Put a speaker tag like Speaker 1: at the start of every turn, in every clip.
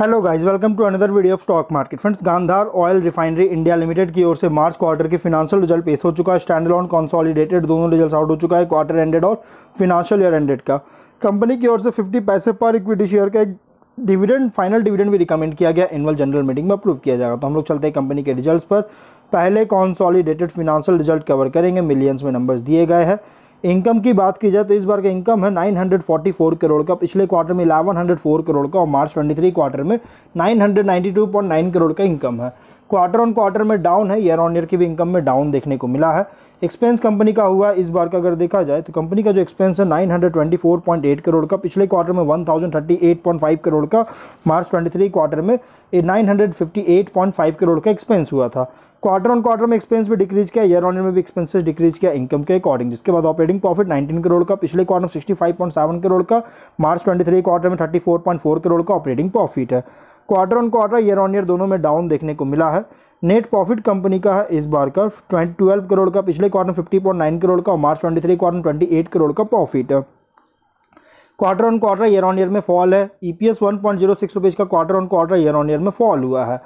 Speaker 1: hello guys welcome to another video of stock market friends Gandhar oil refinery India limited की ओर से March quarter के financial result पेश हो चुका है स्टैंड लॉन कॉन्सॉलिडेटेड दोनों रिजल्ट आउट हो चुका है क्वार्टर एंडेड और फिनांशियल ईयर एंडेड का कंपनी की ओर से 50 पैसे पर इक्विटी शेयर का एक डिविडेंड फाइनल डिविडेंड भी रिकमेंड किया गया एनुअल जनरल मीटिंग में अप्रूव किया जाएगा तो हम लोग चलते हैं कंपनी के रिजल्ट पर पहले कॉन्सॉलीडेटेड फिनांशियल रिजल्ट कवर करेंगे मिलियंस में नंबर्स दिए गए हैं इनकम की बात की जाए तो इस बार का इनकम है 944 करोड़ का पिछले क्वार्टर में 1104 करोड़ का और मार्च 23 क्वार्टर में 992.9 करोड़ का इनकम है क्वार्टर ऑन क्वार्टर में डाउन है ईयर ऑन ईयर की भी इनकम में डाउन देखने को मिला है एक्सपेंस कंपनी का हुआ इस बार का अगर देखा जाए तो कंपनी का जो एक्सपेंस है 924.8 करोड़ का पिछले क्वार्टर में 1038.5 करोड़ का मार्च 23 क्वार्टर में 958.5 करोड़ का एक्सपेंस हुआ था क्वार्टर ऑन क्वार्टर में एक्सपेंस भी डिक्रीज किया ईयर ऑन ईयर में भी एक्सपेंसेस डिक्रीज किया इनकम के अकॉर्डिंग जिसके बाद ऑपरेटिंग प्रॉफिट 19 करोड़ का पिछले क्वार्टर में 65.7 करोड़ का मार्च 23 क्वार्टर में 34.4 करोड़ का ऑपरेटिंग प्रॉफिट है quarter on quarter year on year दोनों में डाउन देखने को मिला है है नेट प्रॉफिट कंपनी का है इस बार का ट्वेंटी करोड़ का पिछले quarter fifty point nine crore का March twenty three quarter twenty eight crore का profit quarter on quarter year on year में फॉल है E P S one point zero six rupees का quarter on quarter year on year में fall हुआ है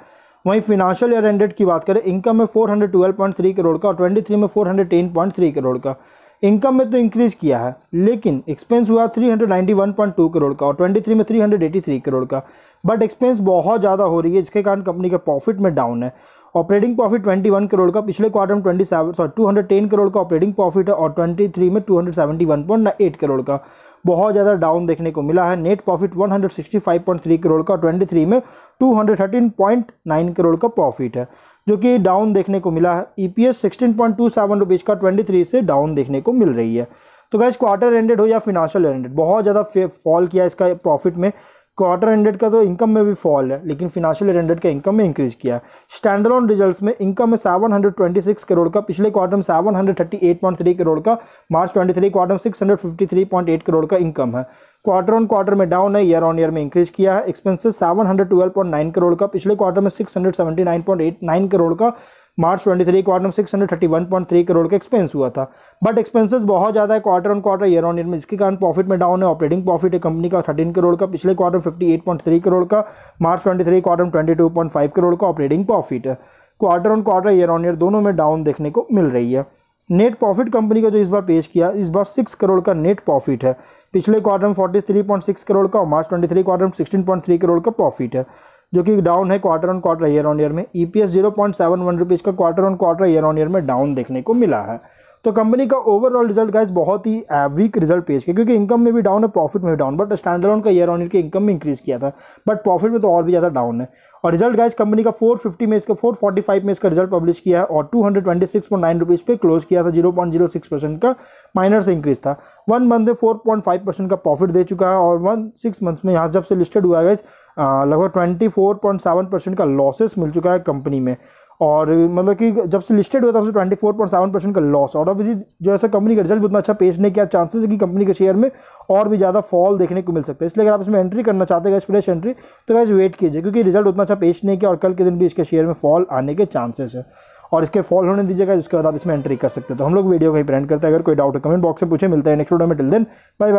Speaker 1: वहीं financial year ended की बात करें इनकम में four hundred twelve point three crore का और ट्वेंटी थ्री में four hundred ten point three crore का इनकम में तो इंक्रीज किया है लेकिन एक्सपेंस हुआ 391.2 करोड़ का और 23 में 383 करोड़ का बट एक्सपेंस बहुत ज़्यादा हो रही है जिसके कारण कंपनी का प्रॉफिट में डाउन है ऑपरेटिंग प्रॉफिट 21 करोड़ का पिछले क्वार्टर में 27 सॉरी 210 करोड़ का ऑपरेटिंग प्रॉफिट है और 23 में 271.8 करोड़ का बहुत ज़्यादा डाउन देखने को मिला है नेट प्रॉफिट 165.3 करोड़ का और 23 में 213.9 करोड़ का प्रॉफिट है जो कि डाउन देखने को मिला है E P S sixteen point two seven का ट्वेंटी थ्री से डाउन देखने को मिल रही है तो गैस क्वार्टर एंडेड हो या फिनांशियल एंडेड बहुत ज़्यादा फॉल किया इसका प्रॉफिट में क्वार्टर एंडेड का तो इनकम में भी फॉल है लेकिन फिनेंशियल एंडेड का इनकम में इंक्रीज किया है स्टैंडर्ड रिजल्ट्स में इनकम में 726 करोड़ का पिछले क्वार्टर में 738.3 करोड़ का मार्च 23 क्वार्टर में 653.8 करोड़ का इनकम है क्वार्टर ऑन क्वार्टर में डाउन है ईयर ऑन ईयर में इंक्रीज किया है एक्सपेंसेस नाइन करोड़ का पिछले क्वार्टर में नाइन करोड़ का मार्च 23 क्वार्टर में थ्री करोड़ का एक्सपेंस हुआ था बट एक्सपेंसेस बहुत ज़्यादा है quarter on quarter year on year में इसके कारण प्रॉफिट में डाउन है ऑपरेटिंग प्रॉफिट है कंपनी का 13 करोड़ का पिछले क्वार्टर 58.3 करोड़ का मार्च 23 क्वार्टर में 22.5 करोड़ का ऑपरेटिंग प्रॉफिट है quarter on quarter year on year दोनों में डाउन देखने को मिल रही है नेट प्रॉफिट कंपनी का जो इस बार पेश किया इस बार सिक्स करोड़ का नेट प्रॉफिट है पिछले क्वार्टर में सिक्स करोड़ का मार्च मार्च थ्री क्वार्टर में थ्री करोड़ का प्रॉफिट है जो कि डाउन है quarter on quarter year on year में E P zero point seven one rupees का quarter on quarter year on year में डाउन देखने को मिला है तो कंपनी का ओवरऑल रिजल्ट गाइज बहुत ही वीक uh, रिजल्ट पेश किया क्योंकि इनकम में भी डाउन है प्रॉफिट में भी डाउन बट स्टैंड ऑन का ईयर ऑन ईयर के इनकम में इंक्रीज किया था बट प्रॉफिट में तो और भी ज़्यादा डाउन है और रिजल्ट गाइज कंपनी का 450 में इसका 445 में इसका रिजल्ट पब्लिश किया है और two hundred twenty six point nine rupees पे क्लोज किया था zero point zero six percent का माइनर से इंक्रीज था वन मंथ में फोर पॉइंट फाइव परसेंट का प्रॉफिट दे चुका है और वन सिक्स मंथ में यहाँ जब से लिस्टेड हुआ है गाइज uh, लगभग twenty four point seven percent का लॉसेस मिल चुका है कंपनी में और मतलब कि जब से लिस्टेड हुआ तब से twenty four point seven percent का लॉस और अब जो ऐसा कंपनी का रिजल्ट उतना अच्छा पेश नहीं किया चांसेस है कि कंपनी के शेयर में और भी ज़्यादा फॉल देखने को मिल सकता है इसलिए अगर आप इसमें एंट्री करना चाहते हैं फ्रेश एंट्री तो वैसे वेट कीजिए क्योंकि रिजल्ट उतना अच्छा पेश नहीं किया और कल के दिन भी इसके शेयर में फॉल आने के चांसेस है और इसके फॉल होने दीजिएगा उसके बाद आप इसमें एंट्री कर सकते हैं तो हम लोग वीडियो कहीं प्रेंट करते हैं अगर कोई डाउट है कमेंट बॉक्स में पूछे मिलता है नेक्स्ट वीडियो में टिल दिन बाय